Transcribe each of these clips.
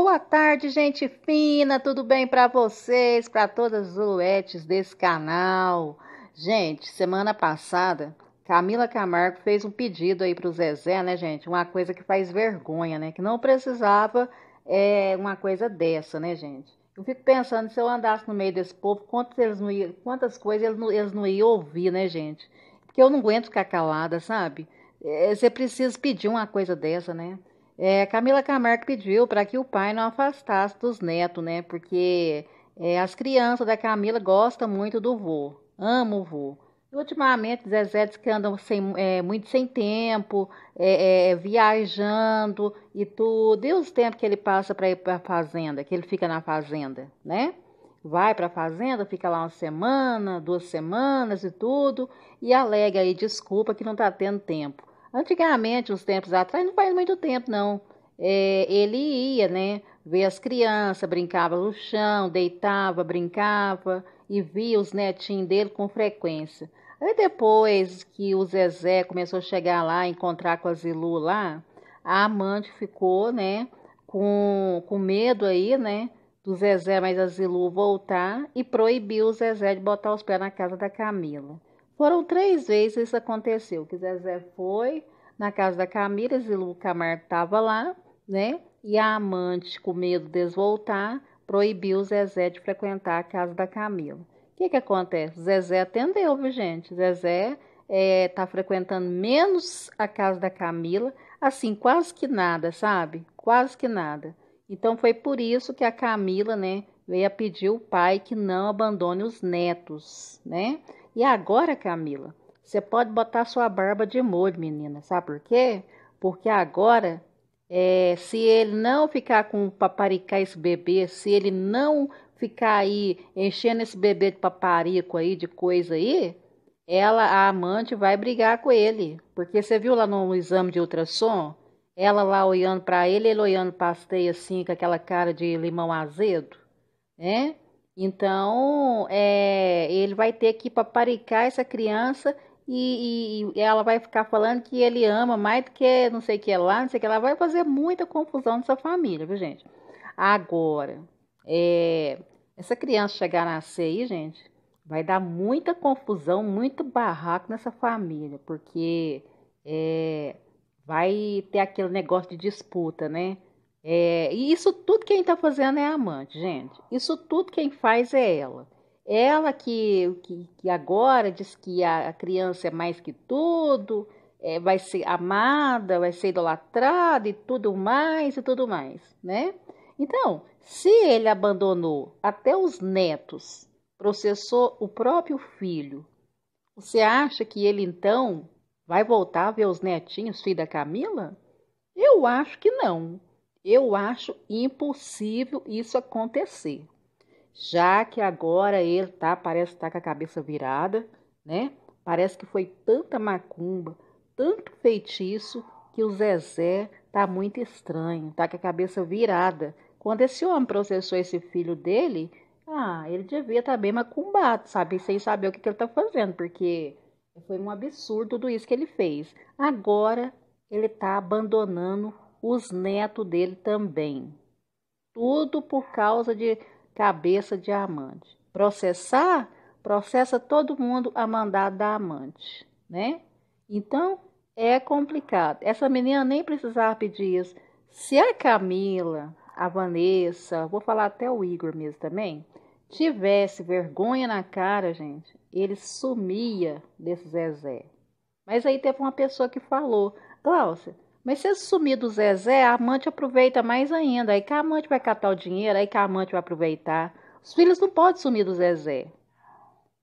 Boa tarde, gente fina, tudo bem para vocês, para todas as luetes desse canal. Gente, semana passada, Camila Camargo fez um pedido aí para o Zezé, né, gente? Uma coisa que faz vergonha, né? Que não precisava é, uma coisa dessa, né, gente? Eu fico pensando, se eu andasse no meio desse povo, quantos eles não quantas coisas eles não, eles não iam ouvir, né, gente? Porque eu não aguento ficar calada, sabe? É, você precisa pedir uma coisa dessa, né? É, Camila Camargo pediu para que o pai não afastasse dos netos, né? Porque é, as crianças da Camila gostam muito do vô, amam o vô. ultimamente, Zezé diz que andam sem, é, muito sem tempo, é, é, é, viajando e tudo. E os tempos que ele passa para ir para a fazenda, que ele fica na fazenda, né? vai para a fazenda, fica lá uma semana, duas semanas e tudo, e alega aí desculpa que não está tendo tempo. Antigamente, uns tempos atrás, não faz muito tempo, não. É, ele ia, né? Ver as crianças, brincava no chão, deitava, brincava e via os netinhos dele com frequência. Aí depois que o Zezé começou a chegar lá, encontrar com a Zilu lá, a amante ficou, né? Com, com medo aí, né? Do Zezé mais a Zilu voltar e proibiu o Zezé de botar os pés na casa da Camila. Foram três vezes isso aconteceu, que Zezé foi na casa da Camila, Zilu Camargo estava lá, né? E a amante, com medo de voltar, proibiu Zezé de frequentar a casa da Camila. O que, que acontece? Zezé atendeu, viu, gente? Zezé está é, tá frequentando menos a casa da Camila, assim, quase que nada, sabe? Quase que nada. Então foi por isso que a Camila, né, veio a pedir o pai que não abandone os netos, né? E agora, Camila, você pode botar sua barba de molho, menina. Sabe por quê? Porque agora, é, se ele não ficar com paparicar esse bebê, se ele não ficar aí enchendo esse bebê de paparico aí, de coisa aí, ela, a amante, vai brigar com ele. Porque você viu lá no exame de ultrassom? Ela lá olhando para ele, ele olhando para assim, com aquela cara de limão azedo, né? Então, é, ele vai ter que paparicar essa criança e, e, e, ela vai ficar falando que ele ama mais do que não sei o que lá, não sei o que lá. Vai fazer muita confusão nessa família, viu, gente? Agora, é, essa criança chegar a nascer aí, gente, vai dar muita confusão, muito barraco nessa família, porque é, vai ter aquele negócio de disputa, né? É, e isso tudo quem está fazendo é a amante, gente. Isso tudo quem faz é ela. Ela que, que, que agora diz que a, a, criança é mais que tudo, é, vai ser amada, vai ser idolatrada e tudo mais e tudo mais, né? Então, se ele abandonou até os netos, processou o próprio filho, você acha que ele então vai voltar a ver os netinhos, filho da Camila? Eu acho que não. Eu acho impossível isso acontecer. Já que agora ele tá, parece estar tá com a cabeça virada, né? Parece que foi tanta macumba, tanto feitiço, que o Zezé tá muito estranho, tá com a cabeça virada. Quando esse homem processou esse filho dele, ah, ele devia estar tá bem macumbado, sabe? Sem saber o que, que ele tá fazendo, porque foi um absurdo tudo isso que ele fez. Agora ele tá abandonando os netos dele também. Tudo por causa de cabeça de amante. Processar? Processa todo mundo a mandar da amante, né? Então, é complicado. Essa menina nem precisava pedir isso. Se a Camila, a Vanessa, vou falar até o Igor mesmo também, tivesse vergonha na cara, gente, ele sumia desse Zezé. Mas aí teve uma pessoa que falou: Cláudia, mas se sumir do Zezé, a amante aproveita mais ainda. Aí que a amante vai catar o dinheiro, aí que a amante vai aproveitar. Os filhos não podem sumir do Zezé.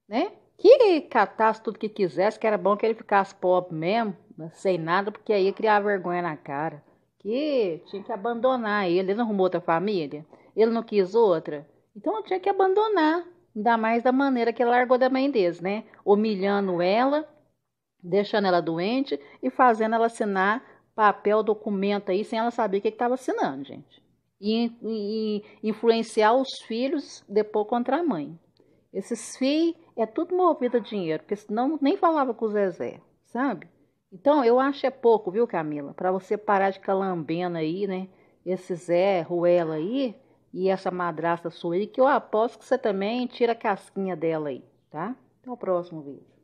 Né? Que ele catasse tudo que quisesse, que era bom que ele ficasse pobre mesmo, né? sem nada, porque aí ia criar vergonha na cara. Que tinha que abandonar ele. Ele não arrumou outra família? Ele não quis outra? Então tinha que abandonar. Ainda mais da maneira que ele largou da mãe deles, né? Humilhando ela, deixando ela doente e fazendo ela assinar papel, documento aí, sem ela saber o que estava assinando, gente. E, e, e, influenciar os filhos depois contra a mãe. Esses filhos é tudo movido a dinheiro, porque senão nem falava com o Zezé, sabe? Então, eu acho é pouco, viu, Camila? Para você parar de calambena aí, né? Esse Zé Ruela aí e essa madrasta sua aí, que eu aposto que você também tira a casquinha dela aí, tá? Até o próximo vídeo.